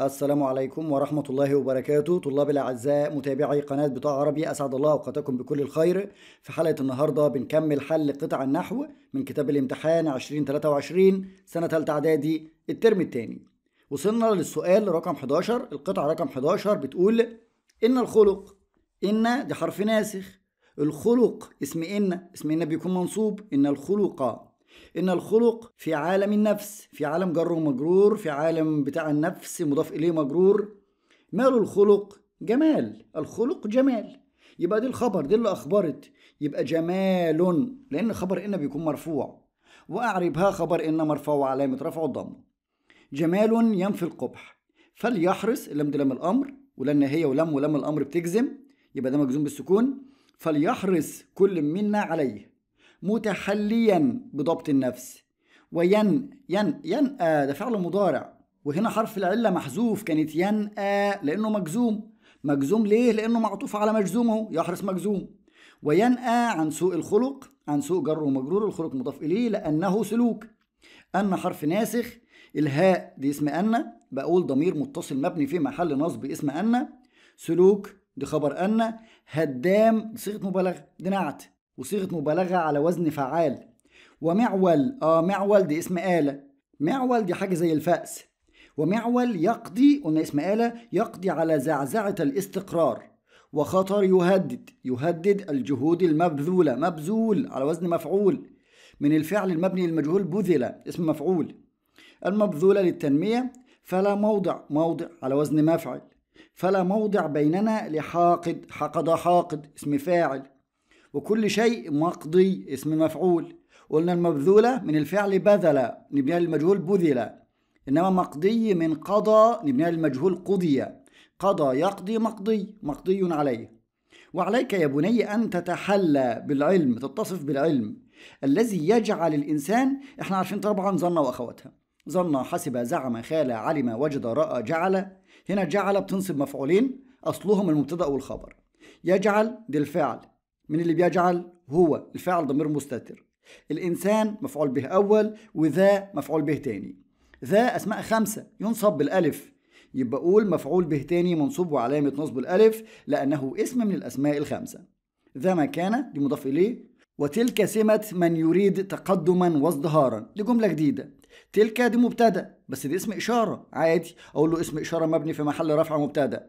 السلام عليكم ورحمة الله وبركاته طلاب الأعزاء متابعي قناة بتاع عربي أسعد الله أوقاتكم بكل الخير في حلقة النهاردة بنكمل حل قطع النحو من كتاب الامتحان 2023 سنة تالتة إعدادي الترم الثاني وصلنا للسؤال رقم 11 القطعة رقم 11 بتقول إن الخلق إن دي حرف ناسخ الخلق اسم إن اسم إن بيكون منصوب إن الخلق إن الخلق في عالم النفس في عالم جر ومجرور في عالم بتاع النفس مضاف إليه مجرور مال الخلق جمال الخلق جمال يبقى دي الخبر دي اللي أخبرت يبقى جمال لأن خبر إن بيكون مرفوع وأعربها خبر إن مرفوع وعلامة رفع الضم جمال ينفي القبح فليحرص اللم دي لم الأمر ولأن هي ولم ولم الأمر بتجزم يبقى ده مجزوم بالسكون فليحرص كل منا عليه متحليا بضبط النفس وين ين ينأى آه، ده فعل مضارع وهنا حرف العلة محذوف كانت ينأى لأنه مجزوم مجزوم ليه؟ لأنه معطوف على مجزومه يحرص مجزوم وينأى عن سوء الخلق عن سوء جر ومجرور الخلق مضاف إليه لأنه سلوك أن حرف ناسخ الهاء دي اسم أن بقول ضمير متصل مبني في محل نصب اسم أن سلوك دي خبر أن هدام صيغة مبالغة دي نعت وصيغة مبالغة على وزن فعال ومعول آه معول دي اسم آلة معول دي حاجة زي الفأس ومعول يقضي قلنا اسم آلة يقضي على زعزعة الاستقرار وخطر يهدد يهدد الجهود المبذولة مبذول على وزن مفعول من الفعل المبني المجهول بذل اسم مفعول المبذولة للتنمية فلا موضع موضع على وزن مفعل فلا موضع بيننا لحاقد حقد حاقد اسم فاعل وكل شيء مقضي اسم مفعول قلنا المبذولة من الفعل بذل نبنيها للمجهول بذل إنما مقضي من قضى نبنيها للمجهول قضي قضى يقضي مقضي مقضي عليه وعليك يا بني أن تتحلى بالعلم تتصف بالعلم الذي يجعل الإنسان إحنا عارفين طبعا ظن وأخواتها ظن حسب زعم خال علم وجد رأى جعل هنا جعل بتنصب مفعولين أصلهم المبتدأ والخبر يجعل دي الفعل من اللي بيجعل هو الفاعل ضمير مستتر الإنسان مفعول به أول وذا مفعول به تاني ذا أسماء خمسة ينصب بالألف يبقى قول مفعول به تاني منصوب وعلامة نصب الألف لأنه اسم من الأسماء الخمسة ذا ما كان دي مضاف إليه وتلك سمة من يريد تقدما وازدهارا دي جملة جديدة تلك دي مبتدأ بس دي اسم إشارة عادي أقول له اسم إشارة مبني في محل رفع مبتدأ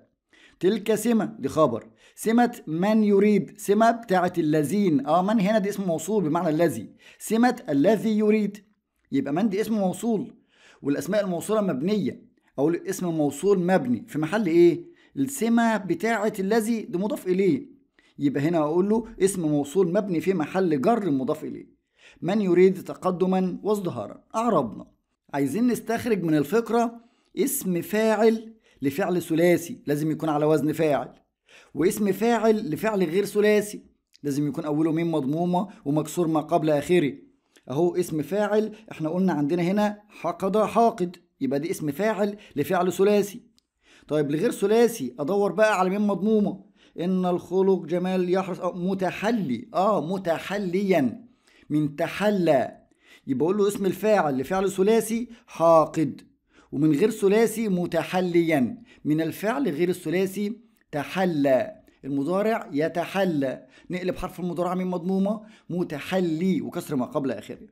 تلك سمة دي خبر سمة من يريد سمة بتاعة الذين اه من هنا دي اسم موصول بمعنى الذي سمة الذي يريد يبقى من دي اسم موصول والأسماء الموصولة مبنية أو الاسم الموصول مبني في محل إيه؟ السمة بتاعة الذي ده مضاف إليه يبقى هنا أقول له اسم موصول مبني في محل جر مضاف إليه من يريد تقدما وازدهارا أعربنا عايزين نستخرج من الفقرة اسم فاعل لفعل ثلاثي لازم يكون على وزن فاعل واسم فاعل لفعل غير ثلاثي لازم يكون أوله ميم مضمومة ومكسور ما قبل آخره أهو اسم فاعل احنا قلنا عندنا هنا حقد حاقد يبقى دي اسم فاعل لفعل ثلاثي طيب لغير ثلاثي أدور بقى على ميم مضمومة إن الخلق جمال يحرص آه، متحلي آه متحليا من تحلى يبقى أقول له اسم الفاعل لفعل ثلاثي حاقد ومن غير ثلاثي متحليا من الفعل غير الثلاثي تحلى المضارع يتحلى نقلب حرف المضارع من مضمومة متحلي وكسر ما قبل آخره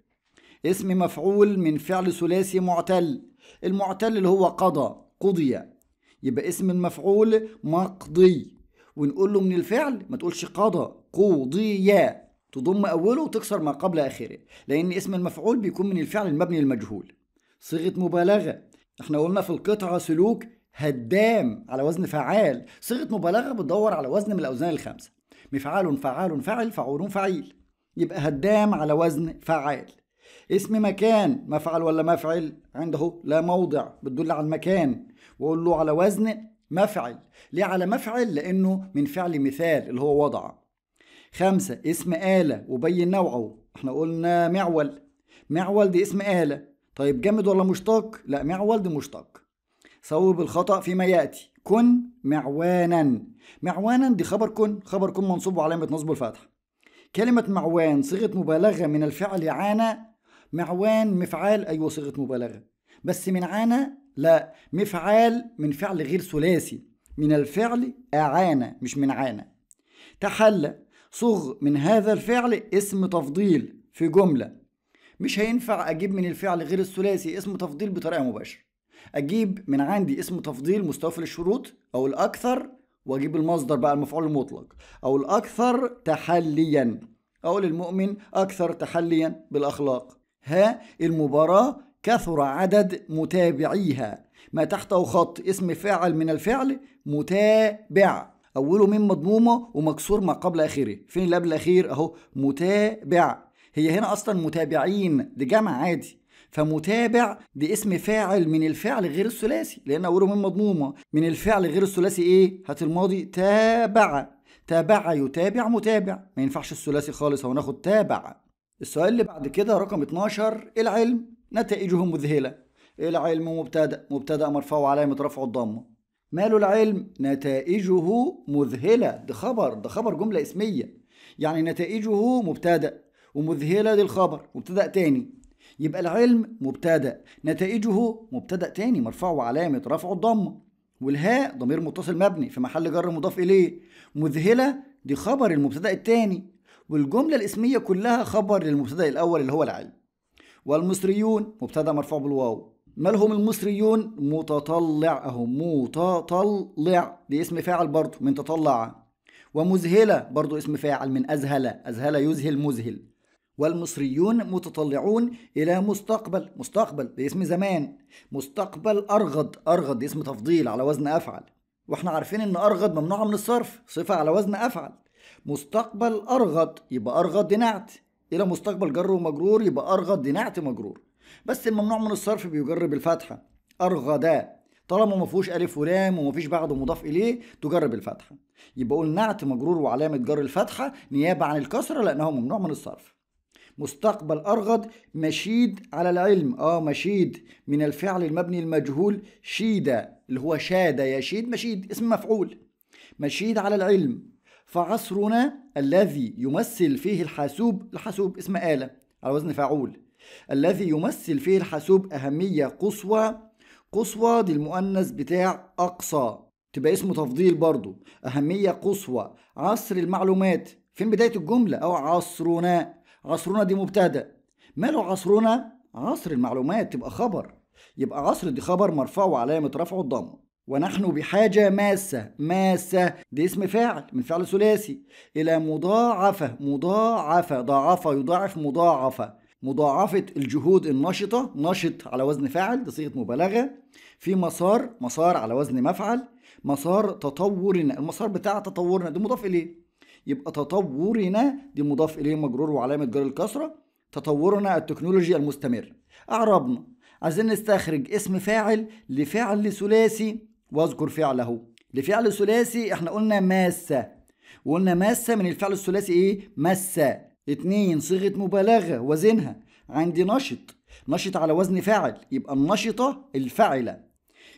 اسم مفعول من فعل ثلاثي معتل المعتل اللي هو قضى قضي يبقى اسم المفعول مقضي ونقول له من الفعل ما تقولش قضى قضي تضم أوله وتكسر ما قبل آخره لأن اسم المفعول بيكون من الفعل المبني المجهول صيغة مبالغة احنا قلنا في القطعة سلوك هدام على وزن فعال صيغة مبالغة بتدور على وزن من الأوزان الخمسة مفعال فعال فعل فعول فعيل يبقى هدام على وزن فعال اسم مكان مفعل ولا مفعل عنده لا موضع بتدل على المكان وقول له على وزن مفعل ليه على مفعل لأنه من فعل مثال اللي هو وضع خمسة اسم آلة وبين نوعه احنا قلنا معول معول دي اسم آلة طيب جامد ولا مشتاق؟ لا معولد مشتاق. صوب الخطأ فيما يأتي كن معوانا معوانا دي خبر كن خبر كن منصوب وعلامة نصبه الفتحة كلمة معوان صيغة مبالغة من الفعل عانى معوان مفعال أيوة صيغة مبالغة بس من عانى لا مفعال من فعل غير ثلاثي من الفعل أعانى مش من عانى تحلى صغ من هذا الفعل اسم تفضيل في جملة مش هينفع اجيب من الفعل غير الثلاثي اسم تفضيل بطريقه مباشره اجيب من عندي اسم تفضيل مستوفي للشروط او الاكثر واجيب المصدر بقى المفعول المطلق او الاكثر تحليا اقول للمؤمن اكثر تحليا بالاخلاق ها المباراه كثر عدد متابعيها ما تحته خط اسم فاعل من الفعل متابع اوله من مضمومه ومكسور ما قبل اخره فين اللي قبل الاخير اهو متابع هي هنا اصلا متابعين دي جمع عادي فمتابع دي اسم فاعل من الفعل غير الثلاثي لان اوله من مضمومه من الفعل غير الثلاثي ايه هات الماضي تابع تابع يتابع متابع ما ينفعش الثلاثي خالص هناخد تابع السؤال اللي بعد كده رقم 12 العلم نتائجه مذهله العلم مبتدا مبتدا مرفوع علامه رفعه الضمه ماله العلم نتائجه مذهله ده خبر ده خبر جمله اسميه يعني نتائجه مبتدا ومذهله للخبر مبتدا تاني يبقى العلم مبتدا نتائجه مبتدا تاني مرفعه وعلامه رفعه الضمه والهاء ضمير متصل مبني في محل جر مضاف اليه مذهله دي خبر المبتدا التاني والجمله الاسميه كلها خبر للمبتدا الاول اللي هو العلم والمصريون مبتدا مرفوع بالواو مالهم المصريون متطلع اهو متطلع دي اسم فاعل برضه من تطلع ومذهله برضه اسم فاعل من اذهل اذهل يذهل مذهل والمصريون متطلعون إلى مستقبل مستقبل ده اسم زمان مستقبل أرغد أرغد ده اسم تفضيل على وزن أفعل واحنا عارفين إن أرغد ممنوعة من الصرف صفة على وزن أفعل مستقبل أرغد يبقى أرغد نعت إلى مستقبل جر ومجرور يبقى أرغد نعت مجرور بس الممنوع من الصرف بيجر بالفتحة أرغدا طالما ما فيهوش ألف ولام وما فيش بعده مضاف إليه تجر بالفتحة يبقى قول نعت مجرور وعلامة جر الفتحة نيابة عن الكسرة لأنه ممنوع من الصرف مستقبل أرغد مشيد على العلم آه مشيد من الفعل المبني المجهول شيدة اللي هو شادة يشيد مشيد اسم مفعول مشيد على العلم فعصرنا الذي يمثل فيه الحاسوب الحاسوب اسم آلة على وزن فعول الذي يمثل فيه الحاسوب أهمية قصوى قصوى دي المؤنث بتاع أقصى تبقى اسمه تفضيل برضو أهمية قصوى عصر المعلومات فين بداية الجملة أو عصرنا عصرنا دي مبتدا ماله عصرنا عصر المعلومات تبقى خبر يبقى عصر دي خبر مرفوع وعلامة رفعه الضمه ونحن بحاجة ماسة ماسة دي اسم فاعل من فعل ثلاثي إلى مضاعفة مضاعفة ضاعفة يضاعف مضاعفة مضاعفة الجهود النشطة نشط على وزن فاعل ده صيغة مبالغة في مسار مسار على وزن مفعل مسار تطورنا المسار بتاع تطورنا ده مضاف إليه يبقى تطورنا دي مضاف اليه مجرور وعلامه جر الكسره تطورنا التكنولوجيا المستمر اعربنا عايزين نستخرج اسم فاعل لفعل ثلاثي واذكر فعله لفعل ثلاثي احنا قلنا ماسه وقلنا ماسه من الفعل الثلاثي ايه مسه اتنين صيغه مبالغه وزنها عندي نشط نشط على وزن فاعل يبقى النشطه الفاعله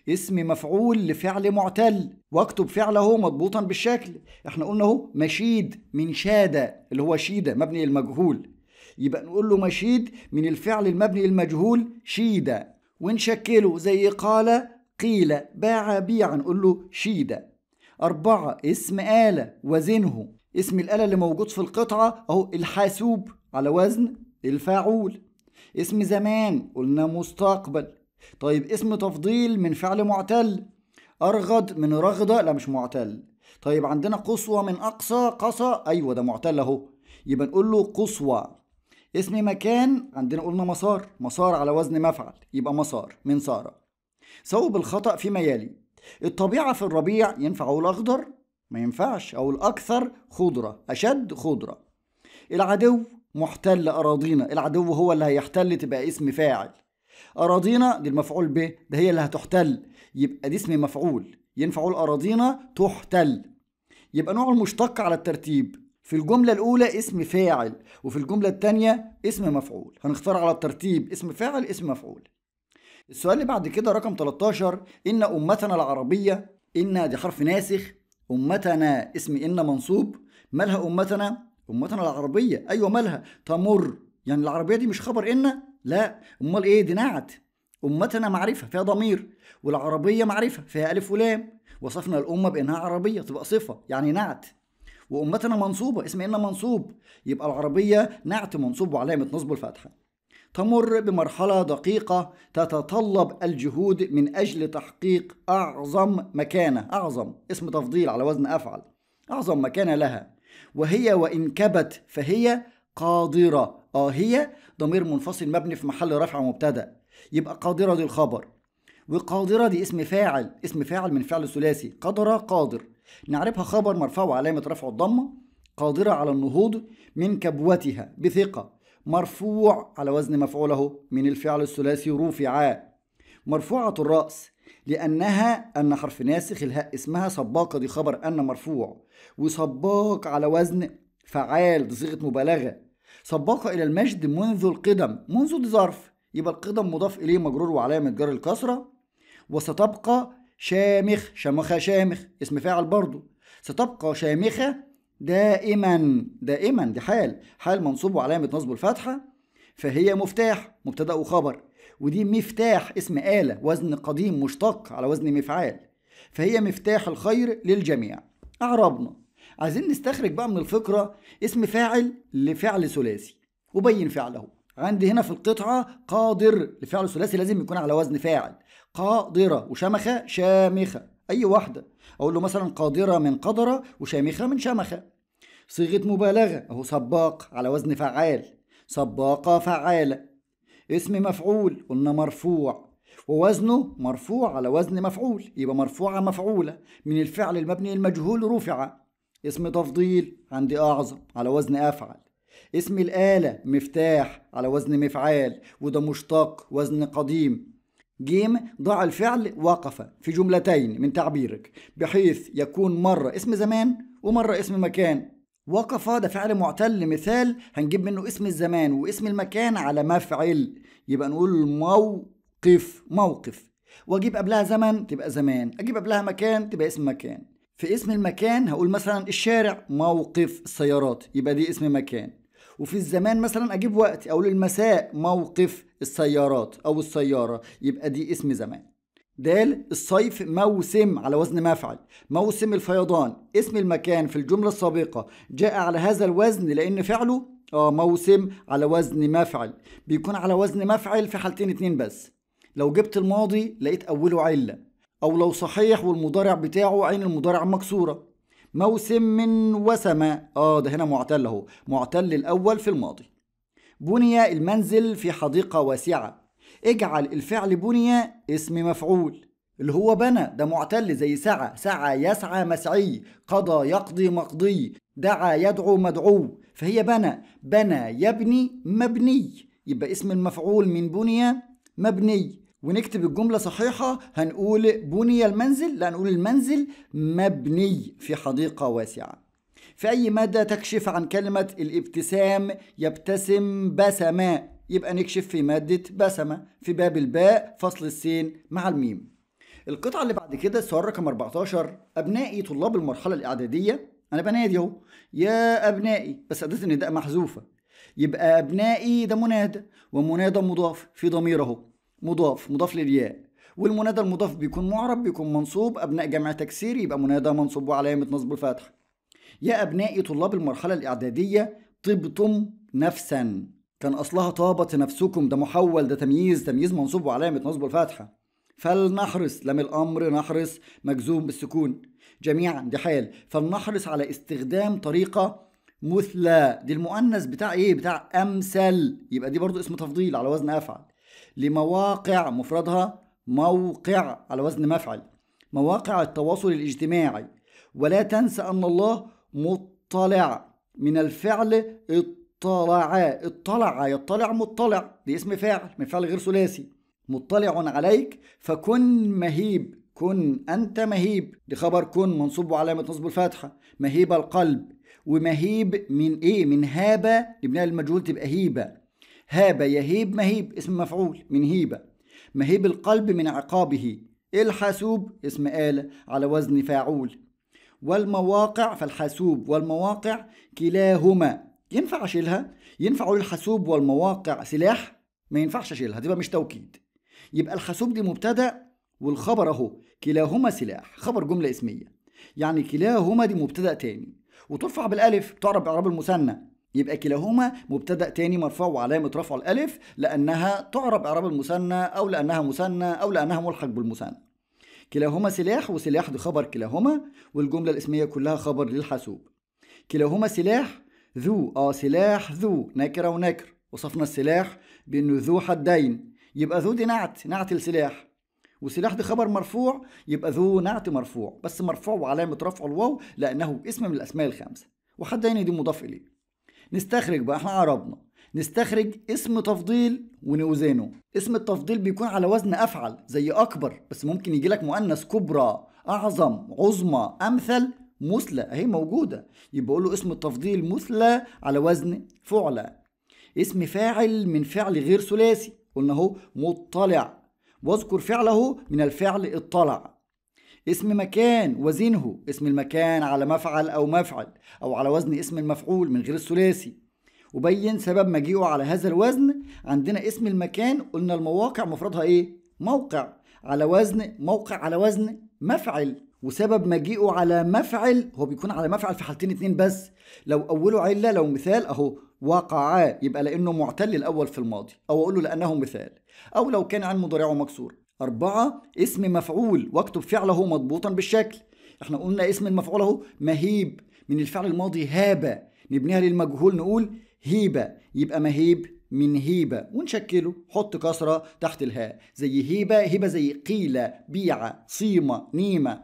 اسم مفعول لفعل معتل واكتب فعله مضبوطا بالشكل احنا قلنا اهو مشيد من شادة اللي هو شيدة مبني المجهول يبقى نقول له مشيد من الفعل المبني المجهول شيدة ونشكله زي قال قيل باع بيعا نقول له شيدة أربعة اسم آلة وزنه اسم الآلة اللي موجود في القطعة أهو الحاسوب على وزن الفاعول اسم زمان قلنا مستقبل طيب اسم تفضيل من فعل معتل أرغد من رغدة لا مش معتل طيب عندنا قصوى من أقصى قصى أيوة ده معتل أهو يبقى نقول له قصوى اسم مكان عندنا قلنا مسار مسار على وزن مفعل يبقى مسار من سارة صوب الخطأ فيما يلي الطبيعة في الربيع ينفع أقول أخضر ما ينفعش أو الأكثر خضرة أشد خضرة العدو محتل أراضينا العدو هو اللي هيحتل تبقى اسم فاعل أراضينا دي المفعول به ده هي اللي هتحتل يبقى دي اسم مفعول ينفع أقول أراضينا تحتل يبقى نوع المشتق على الترتيب في الجملة الأولى اسم فاعل وفي الجملة الثانية اسم مفعول هنختار على الترتيب اسم فاعل اسم مفعول السؤال اللي بعد كده رقم 13 إن أمتنا العربية إن دي حرف ناسخ أمتنا اسم إن منصوب مالها أمتنا أمتنا العربية أيوة مالها تمر يعني العربية دي مش خبر إن لا امال ايه دي نعت امتنا معرفه فيها ضمير والعربيه معرفه فيها الف ولام وصفنا الامه بانها عربيه تبقى صفه يعني نعت وامتنا منصوبه اسم ان منصوب يبقى العربيه نعت منصوب وعلامه نصبه الفتحه تمر بمرحله دقيقه تتطلب الجهود من اجل تحقيق اعظم مكانه اعظم اسم تفضيل على وزن افعل اعظم مكانه لها وهي وان كبت فهي قادرة آه هي ضمير منفصل مبني في محل رفع مبتدأ يبقى قادرة دي الخبر وقادرة دي اسم فاعل اسم فاعل من فعل ثلاثي قدر قادر نعرفها خبر مرفوع وعلامة رفع الضمة قادرة على النهوض من كبوتها بثقة مرفوع على وزن مفعوله من الفعل الثلاثي رفع مرفوعة الرأس لأنها أن حرف ناسخ الهاء اسمها سباقة دي خبر أن مرفوع وسباق على وزن فعال دي صيغة مبالغة سباقة إلى المجد منذ القدم منذ ظرف يبقى القدم مضاف إليه مجرور وعلامة جر الكسرة وستبقى شامخ شمخة شامخ اسم فاعل برضو ستبقى شامخة دائما دائما دي حال حال منصوب وعلامة نصب الفتحة فهي مفتاح مبتدأ وخبر ودي مفتاح اسم آلة وزن قديم مشتق على وزن مفعال فهي مفتاح الخير للجميع أعربنا عايزين نستخرج بقى من الفقرة اسم فاعل لفعل ثلاثي وبين فعله عندي هنا في القطعة قادر لفعل ثلاثي لازم يكون على وزن فاعل قادرة وشمخة شامخة أي واحدة أقول له مثلا قادرة من قدرة وشامخة من شمخة صيغة مبالغة أهو سباق على وزن فعال سباقة فعالة اسم مفعول قلنا مرفوع ووزنه مرفوع على وزن مفعول يبقى مرفوعة مفعولة من الفعل المبني المجهول رفع اسم تفضيل عندي أعظم على وزن أفعل اسم الآلة مفتاح على وزن مفعال وده مشتق وزن قديم جيم ضاع الفعل وقف في جملتين من تعبيرك بحيث يكون مرة اسم زمان ومرة اسم مكان وقف ده فعل معتل مثال هنجيب منه اسم الزمان واسم المكان على مفعل يبقى نقول موقف موقف واجيب قبلها زمن تبقى زمان اجيب قبلها مكان تبقى اسم مكان في اسم المكان هقول مثلا الشارع موقف السيارات يبقى دي اسم مكان وفي الزمان مثلا اجيب وقت اقول المساء موقف السيارات او السياره يبقى دي اسم زمان دال الصيف موسم على وزن مفعل موسم الفيضان اسم المكان في الجمله السابقه جاء على هذا الوزن لان فعله اه موسم على وزن مفعل بيكون على وزن مفعل في حالتين اتنين بس لو جبت الماضي لقيت اوله عله أو لو صحيح والمضارع بتاعه عين المضارع مكسورة موسم من وسماء آه ده هنا معتل أهو معتل الأول في الماضي بني المنزل في حديقة واسعة اجعل الفعل بني اسم مفعول اللي هو بنى ده معتل زي سعى سعى يسعى مسعي قضى يقضي مقضي دعا يدعو مدعو فهي بنى بنى يبني مبني يبقى اسم المفعول من بني مبني ونكتب الجملة صحيحة هنقول بني المنزل لا نقول المنزل مبني في حديقة واسعة في أي مادة تكشف عن كلمة الابتسام يبتسم بسما يبقى نكشف في مادة بسمة في باب الباء فصل السين مع الميم القطعة اللي بعد كده السؤال رقم 14 أبنائي طلاب المرحلة الإعدادية أنا بنادي أهو يا أبنائي بس أداة النداء محذوفة يبقى أبنائي ده منادى ومنادى مضاف في ضمير أهو مضاف مضاف للياء والمنادى المضاف بيكون معرب بيكون منصوب أبناء جمع تكسير يبقى منادى منصوب وعلامة نصب الفتح يا أبنائي طلاب المرحلة الإعدادية طبتم نفسا كان أصلها طابت نفسكم ده محول ده تمييز تمييز منصوب وعلامة نصب الفتحة فلنحرص لم الأمر نحرص مجزوم بالسكون جميعا دي حال فلنحرص على استخدام طريقة مثلى دي المؤنث بتاع إيه بتاع أمثل يبقى دي برضو اسم تفضيل على وزن أفعل لمواقع مفردها موقع على وزن مفعل مواقع التواصل الاجتماعي ولا تنسى أن الله مطلع من الفعل اطلع اطلع يطلع مطلع دي اسم فاعل من فعل غير ثلاثي مطلع عليك فكن مهيب كن أنت مهيب دي خبر كن منصوب علامة نصب الفتحة مهيب القلب ومهيب من إيه من هابة لبناء المجهول تبقى هيبة هاب يهيب مهيب اسم مفعول من هيبة مهيب القلب من عقابه الحاسوب اسم آلة على وزن فاعول والمواقع فالحاسوب والمواقع كلاهما ينفع أشيلها ينفع أقول الحاسوب والمواقع سلاح ما ينفعش أشيلها تبقى مش توكيد يبقى الحاسوب دي مبتدأ والخبر أهو كلاهما سلاح خبر جملة اسمية يعني كلاهما دي مبتدأ تاني وترفع بالالف تعرب اعراب المثنى يبقى كلاهما مبتدا تاني مرفوع وعلامه رفعه الالف لانها تعرب اعراب المثنى او لانها مثنى او لانها ملحق بالمثنى كلاهما سلاح وسلاح دي خبر كلاهما والجمله الاسميه كلها خبر للحاسوب كلاهما سلاح ذو اه سلاح ذو نكره ونكر وصفنا السلاح بانه ذو حدين يبقى ذو دي نعت نعت السلاح وسلاح دي خبر مرفوع يبقى ذو نعت مرفوع بس مرفوع وعلامه رفعه الواو لانه اسم من الاسماء الخمسه وحدين دي مضاف اليه نستخرج بقى احنا عربنا نستخرج اسم تفضيل ونوزنه اسم التفضيل بيكون على وزن افعل زي اكبر بس ممكن يجي لك مؤنث كبرى اعظم عظمى امثل مثلى اهي موجوده يبقى له اسم التفضيل مثلى على وزن فعلى اسم فاعل من فعل غير ثلاثي قلنا اهو مطلع واذكر فعله من الفعل اطلع اسم مكان وزنه اسم المكان على مفعل أو مفعل أو على وزن اسم المفعول من غير الثلاثي وبين سبب مجيئه على هذا الوزن عندنا اسم المكان قلنا المواقع مفردها ايه موقع على وزن موقع على وزن مفعل وسبب مجيئه على مفعل هو بيكون على مفعل في حالتين اتنين بس لو اوله عله لو مثال اهو وقعا يبقى لانه معتل الاول في الماضي او اقول له لانه مثال او لو كان عن مضارعه مكسور أربعة اسم مفعول واكتب فعله مضبوطا بالشكل احنا قلنا اسم المفعول اهو مهيب من الفعل الماضي هابة نبنيها للمجهول نقول هيبة يبقى مهيب من هيبة ونشكله حط كسرة تحت الهاء زي هيبة هيبة زي قيلة بيعة صيمة نيمة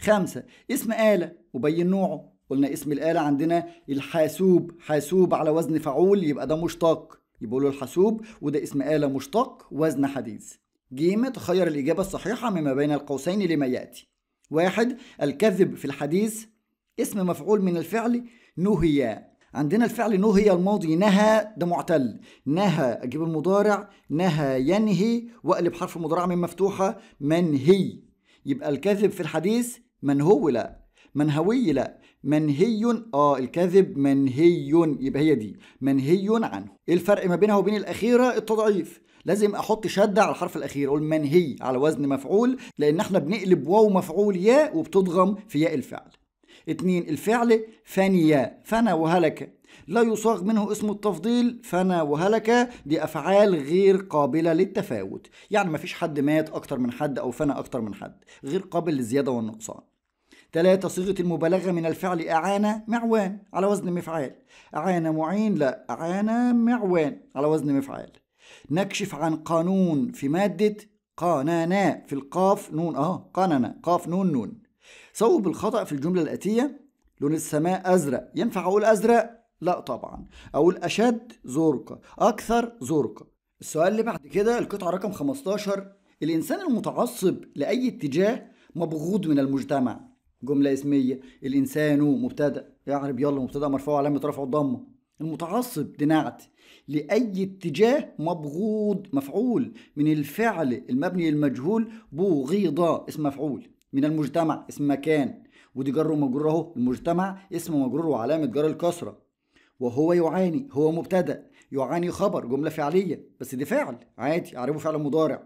خمسة اسم آلة وبين نوعه قلنا اسم الآلة عندنا الحاسوب حاسوب على وزن فعول يبقى ده مشتق يبقى له الحاسوب وده اسم آلة مشتق وزن حديث ج تخير الإجابة الصحيحة مما بين القوسين لما يأتي واحد الكذب في الحديث اسم مفعول من الفعل نهي عندنا الفعل نهي الماضي نهى ده معتل نهى أجيب المضارع نهى ينهي وأقلب حرف مضارع من مفتوحة منهي يبقى الكذب في الحديث منهو لا منهوي لا منهي اه الكذب منهي يبقى هي دي منهي عنه ايه الفرق ما بينها وبين الاخيره التضعيف لازم احط شده على الحرف الاخير اقول منهي على وزن مفعول لان احنا بنقلب واو مفعول ياء وبتضغم في ياء الفعل اتنين الفعل فانيا فنا وهلك لا يصاغ منه اسم التفضيل فنا وهلك دي أفعال غير قابلة للتفاوت يعني مفيش حد مات أكتر من حد أو فنى أكتر من حد غير قابل للزيادة والنقصان ثلاثة صيغة المبالغة من الفعل أعان معوان على وزن مفعال أعان معين لا أعان معوان على وزن مفعال نكشف عن قانون في مادة قانانا في القاف نون اه قانانا قاف نون نون صوب الخطأ في الجملة الآتية لون السماء أزرق ينفع أقول أزرق؟ لا طبعا أقول أشد زرقة أكثر زرقة السؤال اللي بعد كده القطعة رقم 15 الإنسان المتعصب لأي اتجاه مبغوض من المجتمع جملة اسمية الإنسان مبتدأ يعرب يلا مبتدأ مرفوع علامة رفع الضمه المتعصب دنعت لأي اتجاه مبغوض مفعول من الفعل المبني المجهول بغيضة اسم مفعول من المجتمع اسم مكان ودي جر ومجرور اهو المجتمع اسم مجرور وعلامة جر الكسرة وهو يعاني هو مبتدأ يعاني خبر جملة فعلية بس دي فعل عادي أعرفه فعل مضارع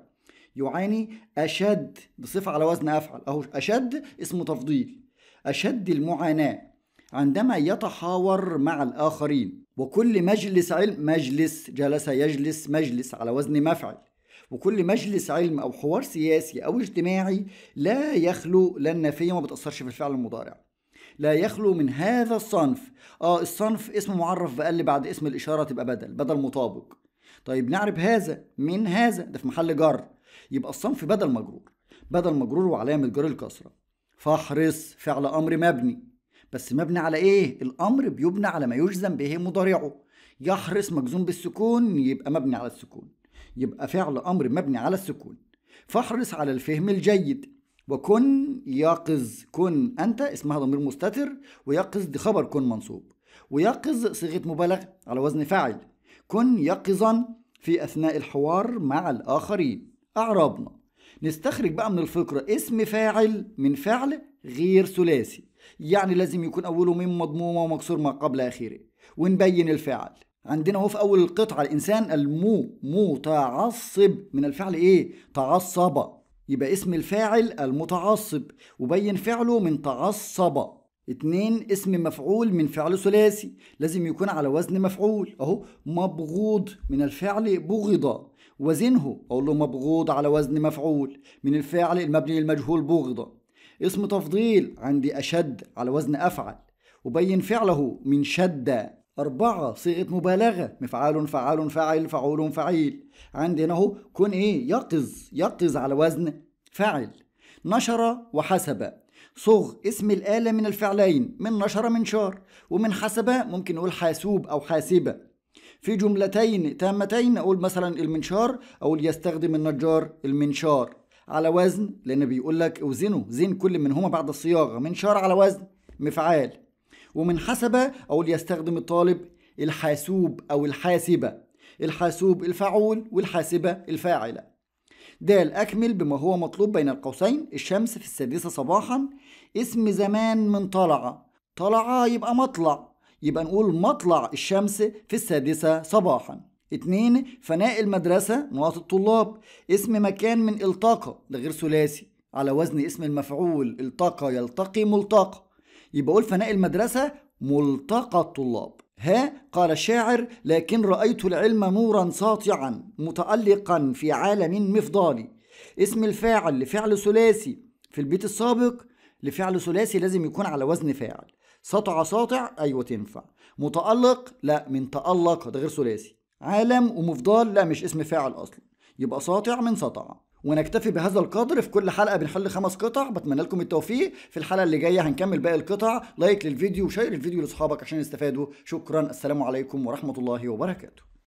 يعاني أشد بصفة على وزن أفعل أهو أشد اسم تفضيل أشد المعاناة عندما يتحاور مع الآخرين وكل مجلس علم مجلس جلس يجلس مجلس على وزن مفعل وكل مجلس علم أو حوار سياسي أو اجتماعي لا يخلو لا النافية ما بتأثرش في الفعل المضارع لا يخلو من هذا الصنف اه الصنف اسم معرف بقل بعد اسم الإشارة تبقى بدل بدل مطابق طيب نعرف هذا من هذا ده في محل جر يبقى الصنف بدل مجرور بدل مجرور وعلامة جر الكسرة فاحرص فعل أمر مبني بس مبني على ايه الامر بيبنى على ما يجزم به مضارعه يحرص مجزوم بالسكون يبقى مبني على السكون يبقى فعل امر مبني على السكون فاحرص على الفهم الجيد وكن يقظ كن انت اسمها ضمير مستتر ويقظ دي خبر كن منصوب ويقظ صيغه مبالغه على وزن فاعل كن يقظا في اثناء الحوار مع الاخرين اعرابنا نستخرج بقى من الفقره اسم فاعل من فعل غير ثلاثي يعني لازم يكون أوله ميم مضمومة ومكسور ما قبل آخره ونبين الفعل عندنا اهو في أول القطعة الإنسان المو متعصب من الفعل إيه؟ تعصب يبقى اسم الفاعل المتعصب وبين فعله من تعصب اتنين اسم مفعول من فعل ثلاثي لازم يكون على وزن مفعول اهو مبغوض من الفعل بغض وزنه اقول له مبغوض على وزن مفعول من الفعل المبني للمجهول بغضه اسم تفضيل عندي أشد على وزن أفعل وبين فعله من شد أربعة صيغة مبالغة مفعال فعال فاعل فعول فعيل عندي هنا أهو كون إيه يقظ يقظ على وزن فعل نشر وحسب صغ اسم الآلة من الفعلين من نشر منشار ومن حسب ممكن نقول حاسوب أو حاسبة في جملتين تامتين أقول مثلا المنشار أو يستخدم النجار المنشار على وزن لأن بيقول لك اوزنوا زين كل منهما بعد الصياغة من شار على وزن مفعال ومن حسب اقول يستخدم الطالب الحاسوب أو الحاسبة الحاسوب الفعول والحاسبة الفاعلة د أكمل بما هو مطلوب بين القوسين الشمس في السادسة صباحا اسم زمان من طلع طلع يبقى مطلع يبقى نقول مطلع الشمس في السادسة صباحا اتنين فناء المدرسة نقاط الطلاب اسم مكان من التقى ده غير ثلاثي على وزن اسم المفعول التقى يلتقي ملتقى يبقى أقول فناء المدرسة ملتقى الطلاب ها قال الشاعر لكن رأيت العلم نورا ساطعا متألقا في عالم مفضالي اسم الفاعل لفعل ثلاثي في البيت السابق لفعل ثلاثي لازم يكون على وزن فاعل سطع ساطع أيوة تنفع متألق لا من تألق ده غير ثلاثي عالم ومفضال لا مش اسم فاعل اصلا يبقى ساطع من سطع ونكتفي بهذا القدر في كل حلقه بنحل خمس قطع بتمنى لكم التوفيق في الحلقه اللي جايه هنكمل باقي القطع لايك للفيديو وشير الفيديو لاصحابك عشان يستفادوا شكرا السلام عليكم ورحمه الله وبركاته